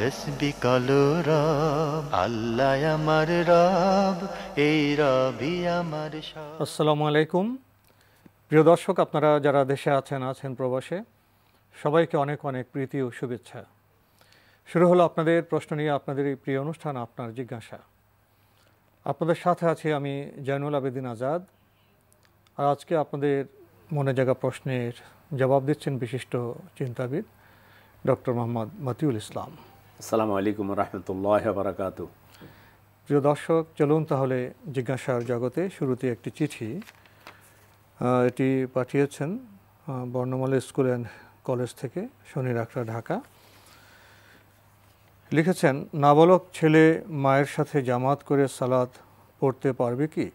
তসবি কালো রব আল্লাহ আমার রব এই রবি আমার আসসালামু আলাইকুম প্রিয় দর্শক আপনারা যারা দেশে আছেন আছেন প্রবাসে সবাইকে অনেক অনেক প্রীতি ও শুভেচ্ছা শুরু হলো আপনাদের প্রশ্ন নিয়ে আপনাদের এই প্রিয় অনুষ্ঠান আপনার জিজ্ঞাসা আপনাদের সাথে আছি আমি জয়নুল আবেদিন আজাদ আর আজকে আপনাদের মনে জাগা প্রশ্নের জবাব দিচ্ছেন বিশিষ্ট চিন্তাবিদ ডক্টর মোহাম্মদ মতিউল ইসলাম আসসালামু আলাইকুম রহমতুল্লাহ বারাকাতু প্রিয় দর্শক চলুন তাহলে জিজ্ঞাসার জগতে শুরুতে একটি চিঠি এটি পাঠিয়েছেন বর্ণমালা স্কুল অ্যান্ড কলেজ থেকে শনি রাখরা ঢাকা লিখেছেন নাবালক ছেলে মায়ের সাথে জামাত করে সালাদ পড়তে পারবে কি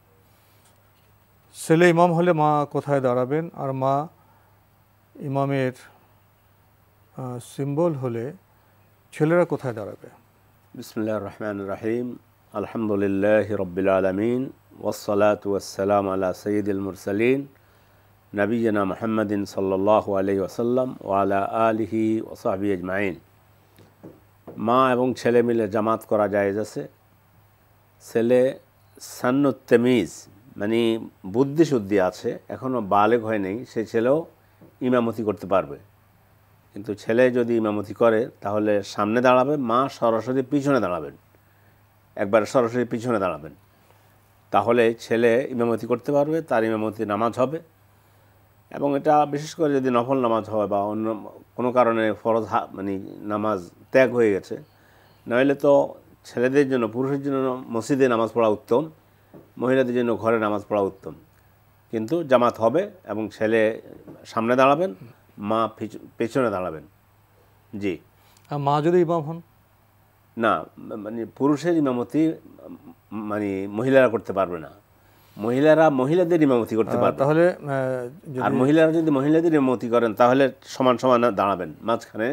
ছেলে ইমাম হলে মা কোথায় দাঁড়াবেন আর মা ইমামের সিম্বল হলে ছেলেরা কোথায় দাঁড়াবে বিসমুল্লাহ রহমান রাহিম আলহামদুলিল্লাহ রব্বিল আলমিন ওসলাত ওয়াসালাম আলা সঈদুল মুরসালিন নবীনা মোহাম্মদিন সাল্লাহ আলি ওসাল্লাম ওয়ালা আলিহি ওসাহাবি আজমাইন মা এবং ছেলে মিলে জামাত করা যায় আছে ছেলে সান্নুত তেমিজ মানে বুদ্ধিশুদ্ধি আছে এখনও বালেক হয় নাই সে ছেলেও ইমামতি করতে পারবে কিন্তু ছেলে যদি ইমামতি করে তাহলে সামনে দাঁড়াবে মা সরাসরি পিছনে দাঁড়াবেন একবার সরাসরি পিছনে দাঁড়াবেন তাহলে ছেলে ইমামতি করতে পারবে তার ইমামতি নামাজ হবে এবং এটা বিশেষ করে যদি নফল নামাজ হয় বা অন্য কোনো কারণে ফরজ মানে নামাজ ত্যাগ হয়ে গেছে নইলে তো ছেলেদের জন্য পুরুষের জন্য মসজিদে নামাজ পড়া উত্তম মহিলাদের জন্য ঘরে নামাজ পড়া উত্তম কিন্তু জামাত হবে এবং ছেলে সামনে দাঁড়াবেন মা পেছনে দাঁড়াবেন জি মা যদি ইমাম হন না মানে পুরুষের ইমামতি মানে মহিলারা করতে পারবে না মহিলারা মহিলাদের ইমামতি করতে পারবে তাহলে আর মহিলারা যদি মহিলাদের ইমামতি করেন তাহলে সমান সমানে দাঁড়াবেন মাঝখানে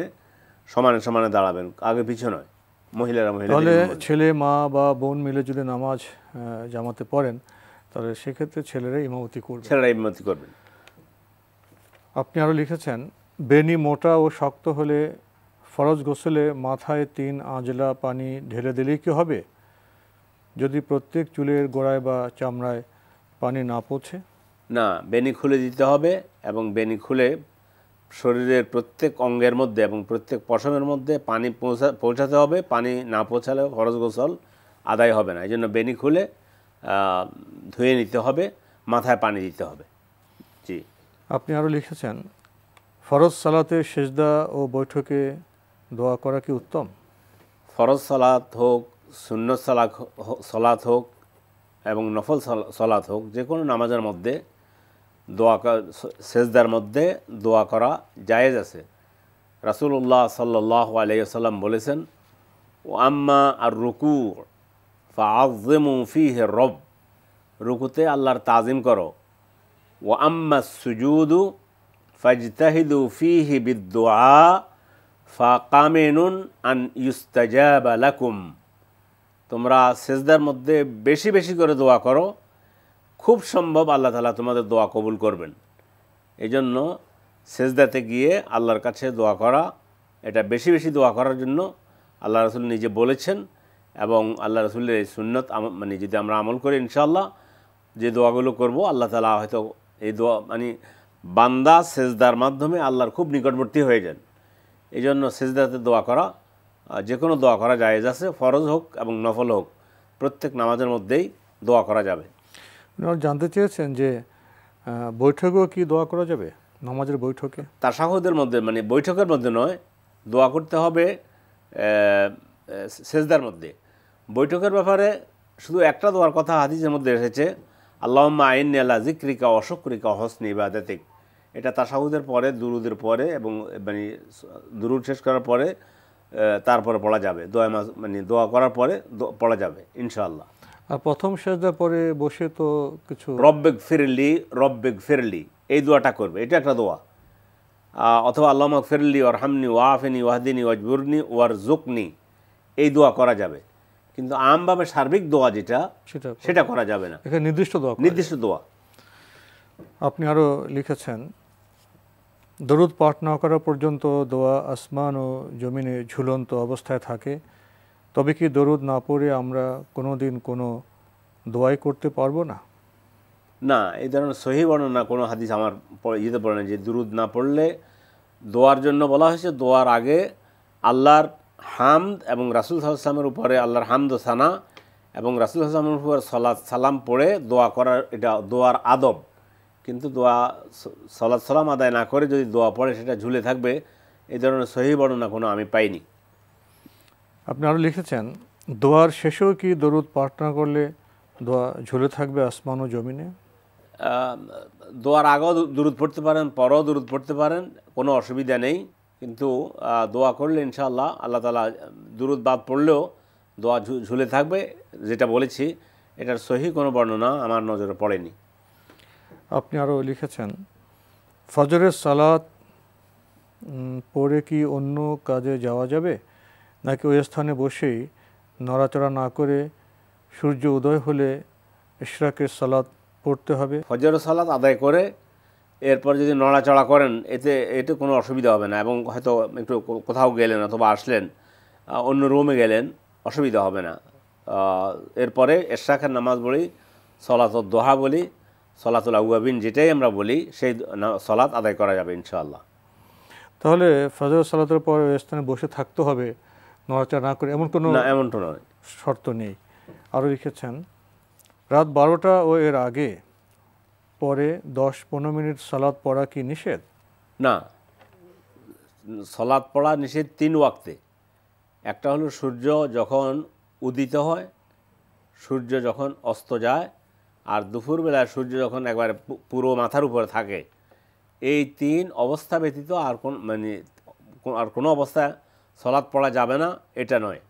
সমানে সমানে দাঁড়াবেন আগে পিছনে নয় মহিলারা মহিলা তাহলে ছেলে মা বা বোন মিলে যদি নামাজ জামাতে পড়েন তাহলে সেক্ষেত্রে ছেলেরা ইমামতি করবে ছেলেরা ইমামতি করবেন আপনি আরও লিখেছেন বেনি মোটা ও শক্ত হলে ফরজ গোসলে মাথায় তিন আঁজলা পানি ঢেলে দিলেই কি হবে যদি প্রত্যেক চুলের গোড়ায় বা চামড়ায় পানি না পৌঁছে না বেনি খুলে দিতে হবে এবং বেনি খুলে শরীরের প্রত্যেক অঙ্গের মধ্যে এবং প্রত্যেক পশমের মধ্যে পানি পৌঁছা পৌঁছাতে হবে পানি না পৌঁছালে ফরজ গোসল আদায় হবে না এই জন্য বেনি খুলে ধুয়ে নিতে হবে মাথায় পানি দিতে হবে জি আপনি আরও লিখেছেন ফরজ সালাতে সেজদা ও বৈঠকে দোয়া করা কি উত্তম ফরজ সালাত হোক শূন্য সালাক সলাত হোক এবং নফল সলাত হোক যে কোনো নামাজের মধ্যে দোয়া সেজদার মধ্যে দোয়া করা জায়েজ আছে রাসুল্লাহ সাল্লাহ আলাইসাল্লাম বলেছেন ও আম্মা আর রুকু ফা আজমু ফি হে রব রুকুতে আল্লাহর তাজিম করো ও আম্মা সুজুদু ফাজতাহিদু ফিহি বিদ্দোয়া ফা কামেনুন আন ইউস্তাজাব লাকুম তোমরা সেজদার মধ্যে বেশি বেশি করে দোয়া করো খুব সম্ভব আল্লাহ তালা তোমাদের দোয়া কবুল করবেন এই জন্য সেজদাতে গিয়ে আল্লাহর কাছে দোয়া করা এটা বেশি বেশি দোয়া করার জন্য আল্লাহ রসুল নিজে বলেছেন এবং আল্লাহ রসুলের এই সুন্নত মানে যদি আমরা আমল করি ইনশাল্লাহ যে দোয়াগুলো করব আল্লাহ তালা হয়তো এই দোয়া মানে বান্দা সেজদার মাধ্যমে আল্লাহর খুব নিকটবর্তী হয়ে যান এই জন্য সেজদাতে দোয়া করা যে কোনো দোয়া করা জায়েজ আছে ফরজ হোক এবং নফল হোক প্রত্যেক নামাজের মধ্যেই দোয়া করা যাবে জানতে চেয়েছেন যে বৈঠকেও কি দোয়া করা যাবে নামাজের বৈঠকে তার সাহদের মধ্যে মানে বৈঠকের মধ্যে নয় দোয়া করতে হবে সেজদার মধ্যে বৈঠকের ব্যাপারে শুধু একটা দোয়ার কথা হাদিসের মধ্যে এসেছে আল্লাহম্মা আইন আলা জিক্রিকা অশক্রিকা হসনি ইবাদাতিক এটা তাসাহুদের পরে দুরুদের পরে এবং মানে দুরুদ শেষ করার পরে তারপরে পড়া যাবে দোয়া মানে দোয়া করার পরে পড়া যাবে ইনশাআল্লাহ আর প্রথম সেজদা পরে বসে তো কিছু রব্বেক ফিরলি রব্বেক ফিরলি এই দোয়াটা করবে এটা একটা দোয়া অথবা আল্লাহ ফিরলি হামনি ওয়াফিনি ওয়াহদিনী ওয়াজবুরনি ওয়ার জুকনি এই দোয়া করা যাবে কিন্তু আমভাবে সার্বিক দোয়া যেটা সেটা করা যাবে না এখানে নির্দিষ্ট দোয়া নির্দিষ্ট দোয়া আপনি আরও লিখেছেন দরুদ পাঠ না করা পর্যন্ত দোয়া আসমান ও জমিনে ঝুলন্ত অবস্থায় থাকে তবে কি দরুদ না পড়ে আমরা কোনো দিন কোনো দোয়াই করতে পারবো না না এই ধরনের সহি বর্ণনা কোনো হাদিস আমার ইয়েতে পড়ে না যে দরুদ না পড়লে দোয়ার জন্য বলা হয়েছে দোয়ার আগে আল্লাহর হামদ এবং রাসুল সাল্লামের উপরে আল্লাহর হামদ সানা এবং রাসুল হাসলামের উপর সলাদ সালাম পড়ে দোয়া করার এটা দোয়ার আদব কিন্তু দোয়া সলাদ সালাম আদায় না করে যদি দোয়া পড়ে সেটা ঝুলে থাকবে এই ধরনের সহি বর্ণনা কোনো আমি পাইনি আপনি আরও লিখেছেন দোয়ার শেষেও কি দরুদ প্রার্থনা করলে দোয়া ঝুলে থাকবে আসমান ও জমিনে দোয়ার আগেও দূরত পড়তে পারেন পরও দূরত পড়তে পারেন কোনো অসুবিধা নেই কিন্তু দোয়া করলে ইনশাআল্লাহ আল্লাহ তালা দূরত বাদ পড়লেও দোয়া ঝুলে থাকবে যেটা বলেছি এটার সহি কোনো বর্ণনা আমার নজরে পড়েনি আপনি আরও লিখেছেন ফজরের সালাত পরে কি অন্য কাজে যাওয়া যাবে নাকি ওই স্থানে বসেই নড়াচড়া না করে সূর্য উদয় হলে ইশরাকের সালাত পড়তে হবে ফজর সালাত আদায় করে এরপর যদি নড়াচড়া করেন এতে এতে কোনো অসুবিধা হবে না এবং হয়তো একটু কোথাও গেলেন অথবা আসলেন অন্য রুমে গেলেন অসুবিধা হবে না এরপরে এরশাখের নামাজ বলি সলাত দোহা বলি সলাতুল আউবিন যেটাই আমরা বলি সেই সলাত আদায় করা যাবে ইনশাআল্লাহ তাহলে ফজর সালাতের পর স্থানে বসে থাকতে হবে নড়াচড়া না করে এমন কোনো না এমনটা নয় শর্ত নেই আরও লিখেছেন রাত বারোটা ও এর আগে পরে দশ পনেরো মিনিট সালাদ পড়া কি নিষেধ না সলাদ পড়া নিষেধ তিন ওয়াক্তে একটা হলো সূর্য যখন উদিত হয় সূর্য যখন অস্ত যায় আর দুপুরবেলা সূর্য যখন একবারে পুরো মাথার উপরে থাকে এই তিন অবস্থা ব্যতীত আর কোন মানে আর কোনো অবস্থায় সলাদ পড়া যাবে না এটা নয়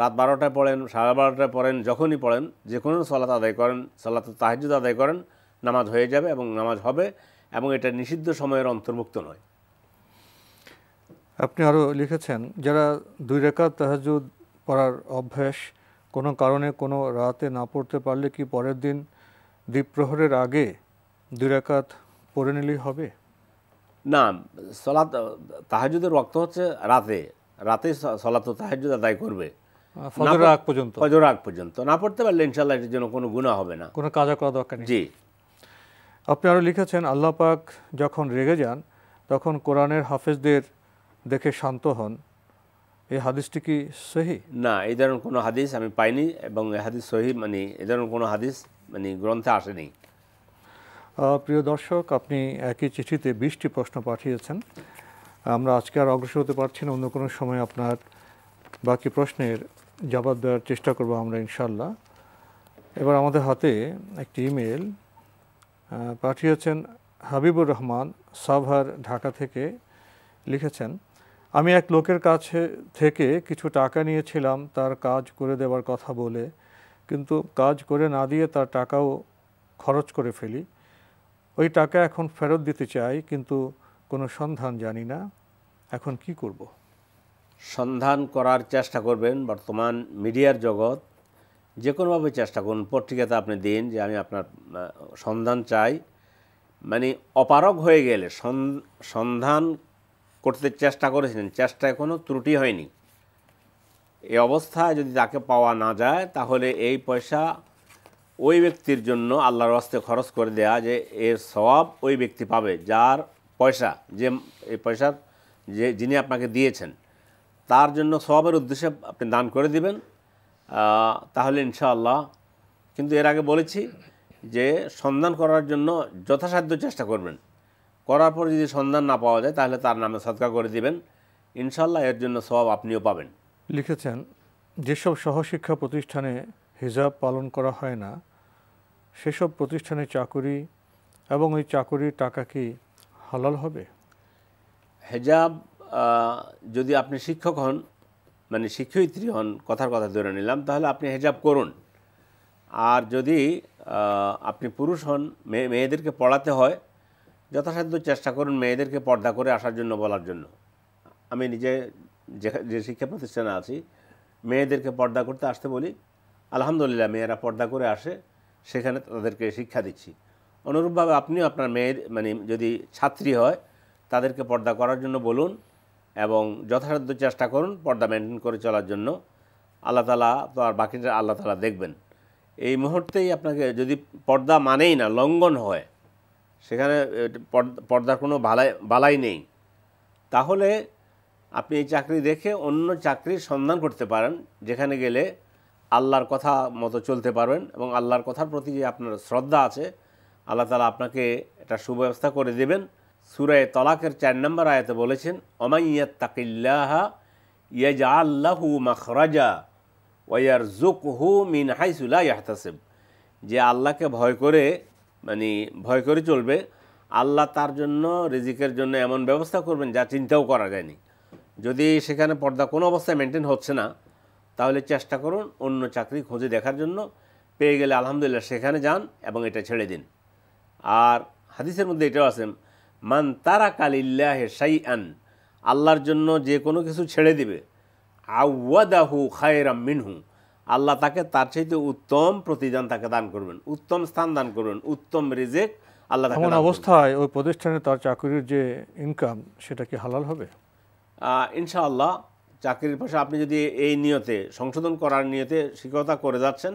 রাত বারোটায় পড়েন সাড়ে বারোটায় পড়েন যখনই পড়েন যে কোনো সলাত আদায় করেন সলাত তাহাজুদ আদায় করেন নামাজ হয়ে যাবে এবং নামাজ হবে এবং এটা নিষিদ্ধ সময়ের অন্তর্ভুক্ত নয় আপনি আরও লিখেছেন যারা দুই রেখা তাহাজুদ পড়ার অভ্যাস কোনো কারণে কোনো রাতে না পড়তে পারলে কি পরের দিন দ্বীপ্রহরের আগে দুই রেখাত পড়ে নিলেই হবে না সলাত তাহাজুদের রক্ত হচ্ছে রাতে রাতে সলাত তাহাজুদ আদায় করবে ফজর আগ পর্যন্ত ফজর আগ পর্যন্ত না পড়তে পারলে ইনশাল্লাহ এটার জন্য কোনো গুণা হবে না কোনো কাজা করা দরকার জি আপনি আরও লিখেছেন আল্লাহ পাক যখন রেগে যান তখন কোরআনের হাফেজদের দেখে শান্ত হন এই হাদিসটি কি সহি না এই ধরনের কোনো হাদিস আমি পাইনি এবং এ হাদিস সহি মানে এ ধরনের কোনো হাদিস মানে গ্রন্থে আসেনি প্রিয় দর্শক আপনি একই চিঠিতে বিশটি প্রশ্ন পাঠিয়েছেন আমরা আজকে আর অগ্রসর হতে পারছি না অন্য কোনো সময় আপনার বাকি প্রশ্নের জবাব দেওয়ার চেষ্টা করব আমরা ইনশাল্লাহ এবার আমাদের হাতে একটি ইমেল পাঠিয়েছেন হাবিবুর রহমান সাভার ঢাকা থেকে লিখেছেন আমি এক লোকের কাছে থেকে কিছু টাকা নিয়েছিলাম তার কাজ করে দেওয়ার কথা বলে কিন্তু কাজ করে না দিয়ে তার টাকাও খরচ করে ফেলি ওই টাকা এখন ফেরত দিতে চাই কিন্তু কোনো সন্ধান জানি না এখন কি করব সন্ধান করার চেষ্টা করবেন বর্তমান মিডিয়ার জগৎ যে কোনোভাবে চেষ্টা করুন পত্রিকাতে আপনি দিন যে আমি আপনার সন্ধান চাই মানে অপারক হয়ে গেলে সন্ধান করতে চেষ্টা করেছিলেন চেষ্টায় কোনো ত্রুটি হয়নি এই অবস্থায় যদি তাকে পাওয়া না যায় তাহলে এই পয়সা ওই ব্যক্তির জন্য আল্লাহর হস্তে খরচ করে দেয়া যে এর সব ওই ব্যক্তি পাবে যার পয়সা যে এই পয়সার যে যিনি আপনাকে দিয়েছেন তার জন্য সবের উদ্দেশ্যে আপনি দান করে দিবেন তাহলে ইনশাআল্লাহ কিন্তু এর আগে বলেছি যে সন্ধান করার জন্য যথাসাধ্য চেষ্টা করবেন করার পর যদি সন্ধান না পাওয়া যায় তাহলে তার নামে সৎকার করে দিবেন ইনশাল্লাহ এর জন্য সব আপনিও পাবেন লিখেছেন যেসব সহশিক্ষা প্রতিষ্ঠানে হিজাব পালন করা হয় না সেসব প্রতিষ্ঠানে চাকুরি এবং ওই চাকুরির টাকা কি হালাল হবে হেজাব যদি আপনি শিক্ষক হন মানে শিক্ষয়িত্রী হন কথার কথা ধরে নিলাম তাহলে আপনি হেজাব করুন আর যদি আপনি পুরুষ হন মেয়ে মেয়েদেরকে পড়াতে হয় যথাসাধ্য চেষ্টা করুন মেয়েদেরকে পর্দা করে আসার জন্য বলার জন্য আমি নিজে যে শিক্ষা প্রতিষ্ঠানে আছি মেয়েদেরকে পর্দা করতে আসতে বলি আলহামদুলিল্লাহ মেয়েরা পর্দা করে আসে সেখানে তাদেরকে শিক্ষা দিচ্ছি অনুরূপভাবে আপনিও আপনার মেয়ের মানে যদি ছাত্রী হয় তাদেরকে পর্দা করার জন্য বলুন এবং যথাসাধ্য চেষ্টা করুন পর্দা মেনটেন করে চলার জন্য আল্লাহ তালা তো আর বাকিটা আল্লাহ তালা দেখবেন এই মুহূর্তেই আপনাকে যদি পর্দা মানেই না লঙ্ঘন হয় সেখানে পর্দার কোনো বালাই বালাই নেই তাহলে আপনি এই চাকরি দেখে অন্য চাকরির সন্ধান করতে পারেন যেখানে গেলে আল্লাহর কথা মতো চলতে পারবেন এবং আল্লাহর কথার প্রতি যে আপনার শ্রদ্ধা আছে আল্লাহ তালা আপনাকে একটা সুব্যবস্থা করে দেবেন সুরায় তলাকের চার নম্বর আয়াতে বলেছেন অমাইয়া তাকিল্লাহা ইয়াজ আল্লাহু মখরাজা ওয়ার জুক হু মিন হাইসুলা ইয়াহতাসেব যে আল্লাহকে ভয় করে মানে ভয় করে চলবে আল্লাহ তার জন্য রিজিকের জন্য এমন ব্যবস্থা করবেন যা চিন্তাও করা যায়নি যদি সেখানে পর্দা কোনো অবস্থায় মেনটেন হচ্ছে না তাহলে চেষ্টা করুন অন্য চাকরি খুঁজে দেখার জন্য পেয়ে গেলে আলহামদুলিল্লাহ সেখানে যান এবং এটা ছেড়ে দিন আর হাদিসের মধ্যে এটাও আছে মান তারা কালিল্লাহে সাই আন আল্লাহর জন্য যে কোনো কিছু ছেড়ে দিবে আউ্বাদাহু খায়রাম মিনহু আল্লাহ তাকে তার চাইতে উত্তম প্রতিদান তাকে দান করবেন উত্তম স্থান দান করবেন উত্তম রিজেক আল্লাহ এমন অবস্থায় ওই প্রতিষ্ঠানে তার চাকরির যে ইনকাম সেটা কি হালাল হবে ইনশাআল্লাহ চাকরির পাশে আপনি যদি এই নিয়তে সংশোধন করার নিয়তে শিক্ষকতা করে যাচ্ছেন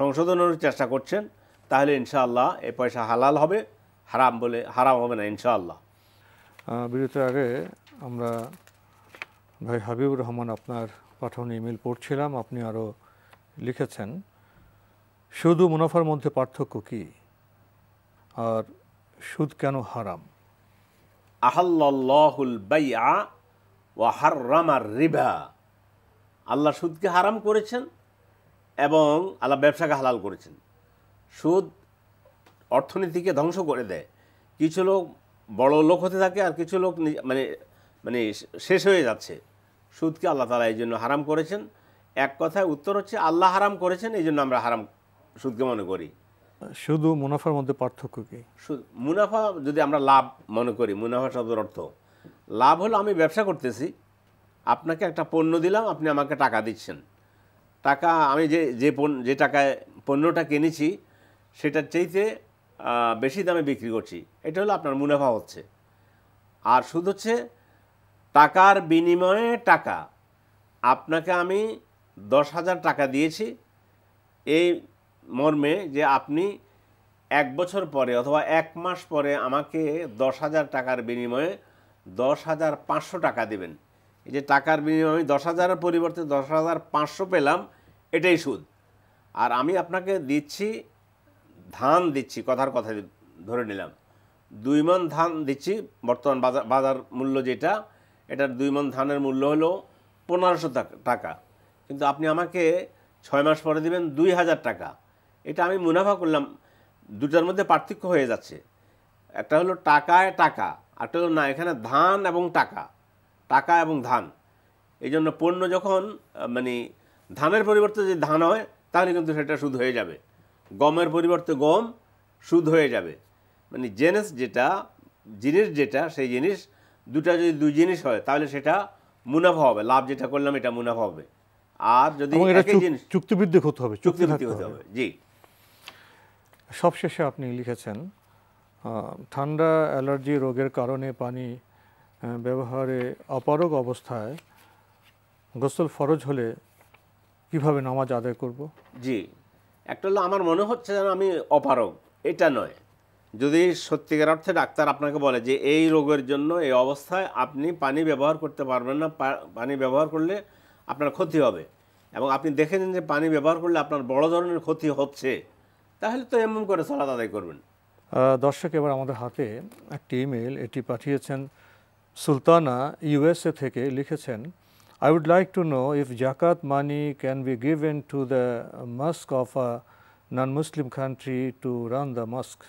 সংশোধনের চেষ্টা করছেন তাহলে ইনশাআল্লাহ এ পয়সা হালাল হবে হারাম বলে হারাম হবে না ইনশাআল্লাহ বিরতির আগে আমরা ভাই হাবিবুর রহমান আপনার পাঠানো ইমেল পড়ছিলাম আপনি আরও লিখেছেন শুধু মুনাফার মধ্যে পার্থক্য কি আর সুদ কেন হারাম আহল্লাহুল বাইয়া ও আর রিভা আল্লাহ সুদকে হারাম করেছেন এবং আল্লাহ ব্যবসাকে হালাল করেছেন সুদ অর্থনীতিকে ধ্বংস করে দেয় কিছু লোক বড় লোক হতে থাকে আর কিছু লোক মানে মানে শেষ হয়ে যাচ্ছে সুদকে আল্লাহ তালা এই জন্য হারাম করেছেন এক কথায় উত্তর হচ্ছে আল্লাহ হারাম করেছেন এই জন্য আমরা হারাম সুদকে মনে করি শুধু মুনাফার মধ্যে পার্থক্য কি মুনাফা যদি আমরা লাভ মনে করি মুনাফা শব্দের অর্থ লাভ হলো আমি ব্যবসা করতেছি আপনাকে একটা পণ্য দিলাম আপনি আমাকে টাকা দিচ্ছেন টাকা আমি যে যে পণ্য যে টাকায় পণ্যটা কিনেছি সেটার চাইতে বেশি দামে বিক্রি করছি এটা হলো আপনার মুনাফা হচ্ছে আর সুদ হচ্ছে টাকার বিনিময়ে টাকা আপনাকে আমি দশ হাজার টাকা দিয়েছি এই মর্মে যে আপনি এক বছর পরে অথবা এক মাস পরে আমাকে দশ হাজার টাকার বিনিময়ে দশ হাজার পাঁচশো টাকা দেবেন এই যে টাকার বিনিময়ে আমি দশ হাজারের পরিবর্তে দশ হাজার পাঁচশো পেলাম এটাই সুদ আর আমি আপনাকে দিচ্ছি ধান দিচ্ছি কথার কথা ধরে নিলাম দুই মন ধান দিচ্ছি বর্তমান বাজার বাজার মূল্য যেটা এটার দুই মন ধানের মূল্য হলো পনেরোশো টাকা কিন্তু আপনি আমাকে ছয় মাস পরে দিবেন দুই হাজার টাকা এটা আমি মুনাফা করলাম দুটার মধ্যে পার্থক্য হয়ে যাচ্ছে একটা হলো টাকায় টাকা একটা হলো না এখানে ধান এবং টাকা টাকা এবং ধান এই জন্য পণ্য যখন মানে ধানের পরিবর্তে যদি ধান হয় তাহলে কিন্তু সেটা শুধু হয়ে যাবে গমের পরিবর্তে গম সুদ হয়ে যাবে মানে জেনেস যেটা জিনিস যেটা সেই জিনিস দুটা যদি দুই জিনিস হয় তাহলে সেটা মুনাফা হবে লাভ যেটা করলাম এটা মুনাফা হবে আর যদি একই জিনিস হতে হবে চুক্তিভিত্তিক হতে হবে জি সবশেষে আপনি লিখেছেন ঠান্ডা অ্যালার্জি রোগের কারণে পানি ব্যবহারে অপারগ অবস্থায় গোসল ফরজ হলে কিভাবে নামাজ আদায় করব জি একটা হলো আমার মনে হচ্ছে যেন আমি অপারগ এটা নয় যদি সত্যিকার অর্থে ডাক্তার আপনাকে বলে যে এই রোগের জন্য এই অবস্থায় আপনি পানি ব্যবহার করতে পারবেন না পানি ব্যবহার করলে আপনার ক্ষতি হবে এবং আপনি দেখেছেন যে পানি ব্যবহার করলে আপনার বড় ধরনের ক্ষতি হচ্ছে তাহলে তো এমন করে সলাদ আদায় করবেন দর্শক এবার আমাদের হাতে একটি ইমেল এটি পাঠিয়েছেন সুলতানা ইউএসএ থেকে লিখেছেন I would like to know if zakat money can be given to the mosque of a non-Muslim country to run the mosque.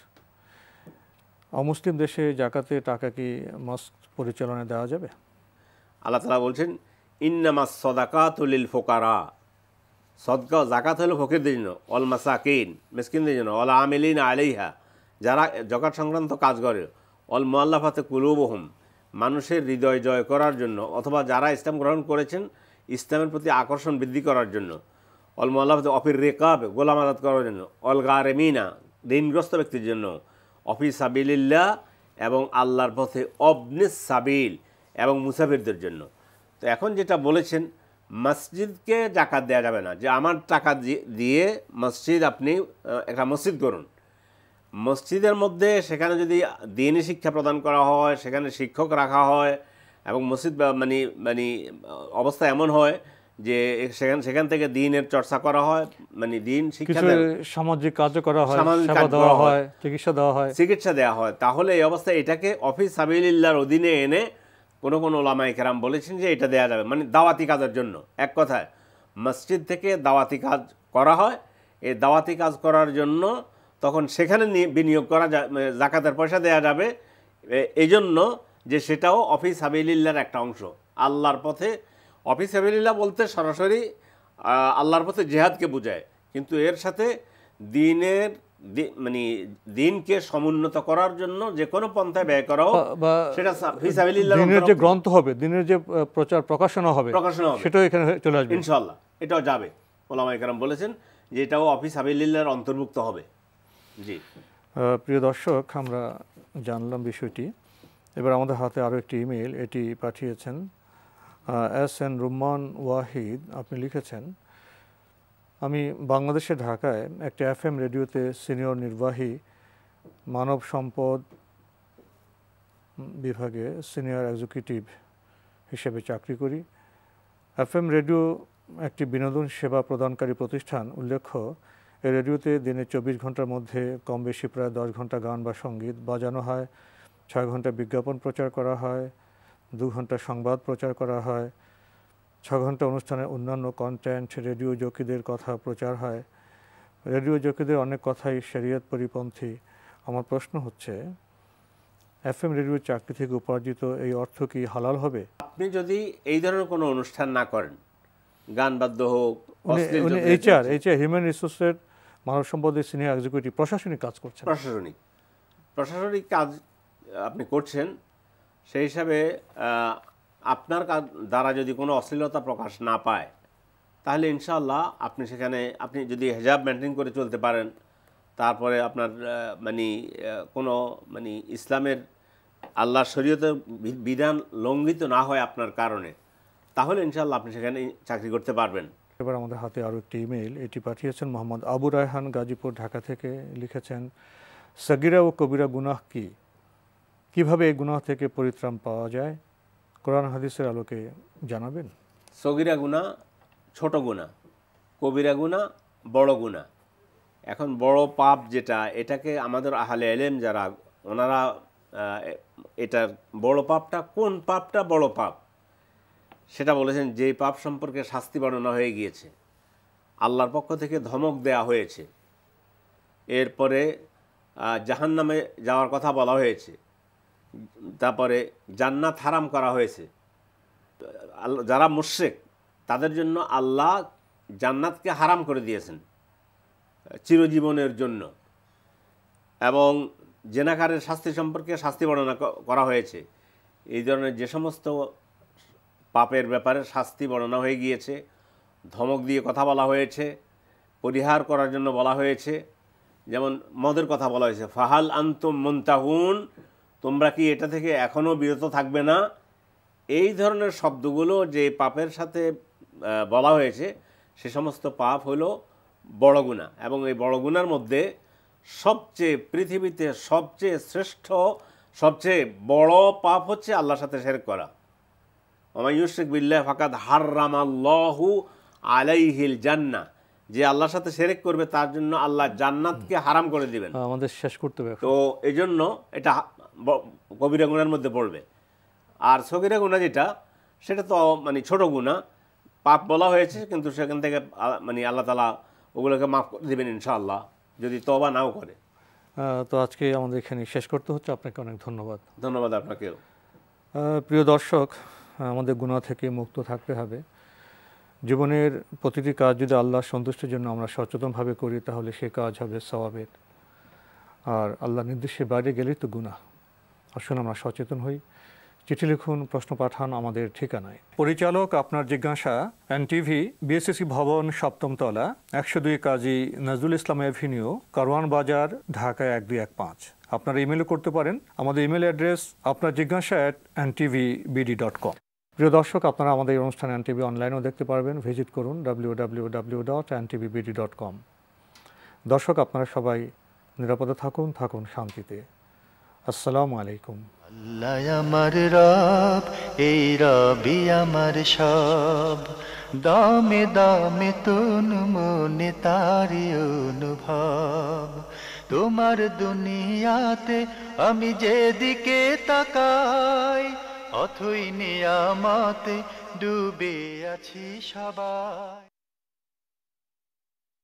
অমুসলিম দেশে জাকাতে টাকা কি মস্ক পরিচালনা দেওয়া যাবে আল্লাহ তালা বলছেন ইন্নামা সদাকাতুলিল ফোকারা সদকা জাকাত হলো ফকিরদের জন্য অল মাসাকিন মিসকিনদের জন্য অল আমিলিন আলিহা যারা জকাত সংক্রান্ত কাজ করে অল মোয়াল্লাফাতে কুলুবহুম মানুষের হৃদয় জয় করার জন্য অথবা যারা ইসলাম গ্রহণ করেছেন ইসলামের প্রতি আকর্ষণ বৃদ্ধি করার জন্য অল মোল্লাহ অফির রেকাব গোলাম আজাদ করার জন্য অল গা রেমিনা ঋণগ্রস্ত ব্যক্তির জন্য অফি সাবিল্লা এবং আল্লাহর পথে অবনেস সাবিল এবং মুসাফিরদের জন্য তো এখন যেটা বলেছেন মসজিদকে জাকাত দেওয়া যাবে না যে আমার টাকা দিয়ে মসজিদ আপনি একটা মসজিদ করুন মসজিদের মধ্যে সেখানে যদি দিনই শিক্ষা প্রদান করা হয় সেখানে শিক্ষক রাখা হয় এবং মসজিদ মানে মানে অবস্থা এমন হয় যে সেখান সেখান থেকে দিনের চর্চা করা হয় মানে দিন শিক্ষা সামাজিক কাজ করা হয় সেবা দেওয়া হয় চিকিৎসা দেওয়া হয় চিকিৎসা দেওয়া হয় তাহলে এই অবস্থায় এটাকে অফিস সাবিল্লার অধীনে এনে কোনো কোনো ওলামাই কেরাম বলেছেন যে এটা দেওয়া যাবে মানে দাওয়াতি কাজের জন্য এক কথায় মসজিদ থেকে দাওয়াতি কাজ করা হয় এই দাওয়াতি কাজ করার জন্য তখন সেখানে বিনিয়োগ করা জাকাতের পয়সা দেয়া যাবে এই জন্য যে সেটাও অফিস হাবিলিল্লার একটা অংশ আল্লাহর পথে অফিস হাবিলিল্লাহ বলতে সরাসরি আল্লাহর পথে জেহাদকে বোঝায় কিন্তু এর সাথে দিনের মানে দিনকে সমুন্নত করার জন্য যে কোনো পন্থায় ব্যয় করাও সেটা দিনের যে গ্রন্থ হবে দিনের যে প্রচার প্রকাশনা হবে প্রকাশনা সেটাও এখানে চলে আসবে ইনশাল্লাহ এটাও যাবে ওলামা একরাম বলেছেন যে এটাও অফিস হাবিলিল্লার অন্তর্ভুক্ত হবে জি প্রিয় দর্শক আমরা জানলাম বিষয়টি এবার আমাদের হাতে আরও একটি ইমেল এটি পাঠিয়েছেন এস এন রুম্মান ওয়াহিদ আপনি লিখেছেন আমি বাংলাদেশে ঢাকায় একটি এফ এম রেডিওতে সিনিয়র নির্বাহী মানব সম্পদ বিভাগে সিনিয়র এক্সিকিউটিভ হিসেবে চাকরি করি এফ এম রেডিও একটি বিনোদন সেবা প্রদানকারী প্রতিষ্ঠান উল্লেখ্য রেডিওতে দিনে চব্বিশ ঘন্টার মধ্যে কম বেশি প্রায় দশ ঘন্টা গান বা সঙ্গীত বাজানো হয় ছয় ঘন্টা বিজ্ঞাপন প্রচার করা হয় দু ঘন্টা সংবাদ প্রচার করা হয় ছ ঘন্টা অনুষ্ঠানে অন্যান্য কন্টেন্ট রেডিও জকিদের কথা প্রচার হয় রেডিও জকিদের অনেক কথাই শেরিয়ত পরিপন্থী আমার প্রশ্ন হচ্ছে এফ এম রেডিও চাকরি থেকে উপার্জিত এই অর্থ কি হালাল হবে আপনি যদি এই ধরনের কোনো অনুষ্ঠান না করেন গান বাদ্য হোক এইচআর এইচআর হিউম্যান রিসোর্সের মানব সম্পদের সিনিয়র এক্সিকিউটিভ প্রশাসনিক কাজ করছেন প্রশাসনিক প্রশাসনিক কাজ আপনি করছেন সেই হিসাবে আপনার দ্বারা যদি কোনো অশ্লীলতা প্রকাশ না পায় তাহলে ইনশাআল্লাহ আপনি সেখানে আপনি যদি হেজাব মেনটেন করে চলতে পারেন তারপরে আপনার মানে কোনো মানে ইসলামের আল্লাহ শরীয়তের বিধান লঙ্ঘিত না হয় আপনার কারণে তাহলে ইনশাআল্লাহ আপনি সেখানে চাকরি করতে পারবেন এবার আমাদের হাতে আরও একটি ইমেল এটি পাঠিয়েছেন মোহাম্মদ আবু রায়হান গাজীপুর ঢাকা থেকে লিখেছেন সগিরা ও কবিরা গুনাহ কি কিভাবে এই গুনাহ থেকে পরিত্রাণ পাওয়া যায় কোরআন হাদিসের আলোকে জানাবেন সগিরা গুনা ছোট গুনা কবিরা গুনা বড় গুনা এখন বড় পাপ যেটা এটাকে আমাদের আহলে এলেম যারা ওনারা এটার বড় পাপটা কোন পাপটা বড় পাপ সেটা বলেছেন যে পাপ সম্পর্কে শাস্তি বর্ণনা হয়ে গিয়েছে আল্লাহর পক্ষ থেকে ধমক দেয়া হয়েছে এরপরে জাহান নামে যাওয়ার কথা বলা হয়েছে তারপরে জান্নাত হারাম করা হয়েছে যারা মুর্শেক তাদের জন্য আল্লাহ জান্নাতকে হারাম করে দিয়েছেন চিরজীবনের জন্য এবং জেনাকারের শাস্তি সম্পর্কে শাস্তি বর্ণনা করা হয়েছে এই ধরনের যে সমস্ত পাপের ব্যাপারে শাস্তি বর্ণনা হয়ে গিয়েছে ধমক দিয়ে কথা বলা হয়েছে পরিহার করার জন্য বলা হয়েছে যেমন মদের কথা বলা হয়েছে ফাহাল আন্তম মন্তাহুন তোমরা কি এটা থেকে এখনও বিরত থাকবে না এই ধরনের শব্দগুলো যে পাপের সাথে বলা হয়েছে সে সমস্ত পাপ হলো বড় এবং এই বড় গুণার মধ্যে সবচেয়ে পৃথিবীতে সবচেয়ে শ্রেষ্ঠ সবচেয়ে বড় পাপ হচ্ছে আল্লাহর সাথে শেরেক করা ওমায়ুশেক বিল্লাহ ফাকাত হার্রামাল্লাহু আলাইহিল জান্না যে আল্লাহর সাথে সেরেক করবে তার জন্য আল্লাহ জান্নাতকে হারাম করে দিবেন হ্যাঁ, আমাদের শেষ করতে হবে তো এই জন্য এটা কবিরা গুণার মধ্যে পড়বে আর সগিরা গুণা যেটা সেটা তো মানে ছোট গুণা পাপ বলা হয়েছে কিন্তু সেখান থেকে মানে আল্লাহ তালা ওগুলোকে মাফ করে দেবেন ইনশাআল্লাহ যদি তবা নাও করে হ্যাঁ, তো আজকে আমাদের এখানে শেষ করতে হচ্ছে আপনাকে অনেক ধন্যবাদ ধন্যবাদ আপনাকেও প্রিয় দর্শক আমাদের গুণা থেকে মুক্ত থাকতে হবে জীবনের প্রতিটি কাজ যদি আল্লাহর সন্তুষ্টের জন্য আমরা সচেতনভাবে করি তাহলে সে কাজ হবে স্বভাবের আর আল্লাহ নির্দেশে বাইরে গেলেই তো গুণা আসুন আমরা সচেতন হই চিঠি লিখুন প্রশ্ন পাঠান আমাদের ঠিকানায় পরিচালক আপনার জিজ্ঞাসা এন টিভি বিএসসি ভবন সপ্তমতলা একশো দুই কাজী নজরুল ইসলাম এভিনিউ কারওয়ান বাজার ঢাকা এক দুই এক পাঁচ আপনারা ইমেলও করতে পারেন আমাদের ইমেল অ্যাড্রেস আপনার জিজ্ঞাসা at N TV BD dot com প্রিয় দর্শক আপনারা আমাদের এই অনুষ্ঠান টিভি অনলাইনেও দেখতে পারবেন ভিজিট করুন W W W dot NTVBD dot com দর্শক আপনারা সবাই নিরাপদে থাকুন থাকুন শান্তিতে আসসালামু আলাইকুম আল্লাহ আমার রব এই রবি আমার সব দামে দামে তুন মনে তারি অনুভব তোমার দুনিয়াতে আমি যেদিকে তাকাই অথই নিয়ামাতে ডুবে আছি সবাই